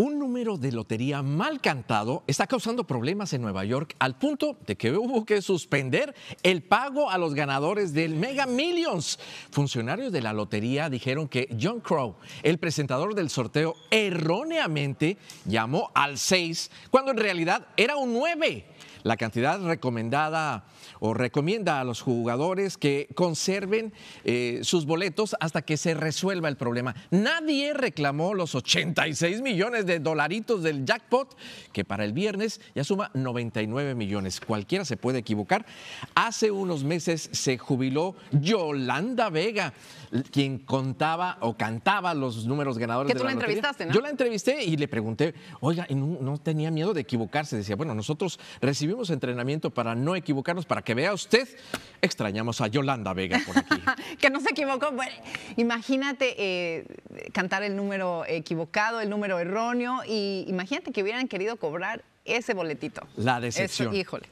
un número de lotería mal cantado está causando problemas en Nueva York al punto de que hubo que suspender el pago a los ganadores del Mega Millions. Funcionarios de la lotería dijeron que John Crow, el presentador del sorteo, erróneamente llamó al 6 cuando en realidad era un 9 la cantidad recomendada o recomienda a los jugadores que conserven eh, sus boletos hasta que se resuelva el problema. Nadie reclamó los 86 millones de dolaritos del jackpot, que para el viernes ya suma 99 millones. Cualquiera se puede equivocar. Hace unos meses se jubiló Yolanda Vega, quien contaba o cantaba los números ganadores. de la, Yo la entrevisté y le pregunté, oiga, no, no tenía miedo de equivocarse. Decía, bueno, nosotros recibimos Tuvimos entrenamiento para no equivocarnos, para que vea usted, extrañamos a Yolanda Vega por aquí. que no se equivocó. imagínate eh, cantar el número equivocado, el número erróneo, y imagínate que hubieran querido cobrar ese boletito. La decepción. híjole.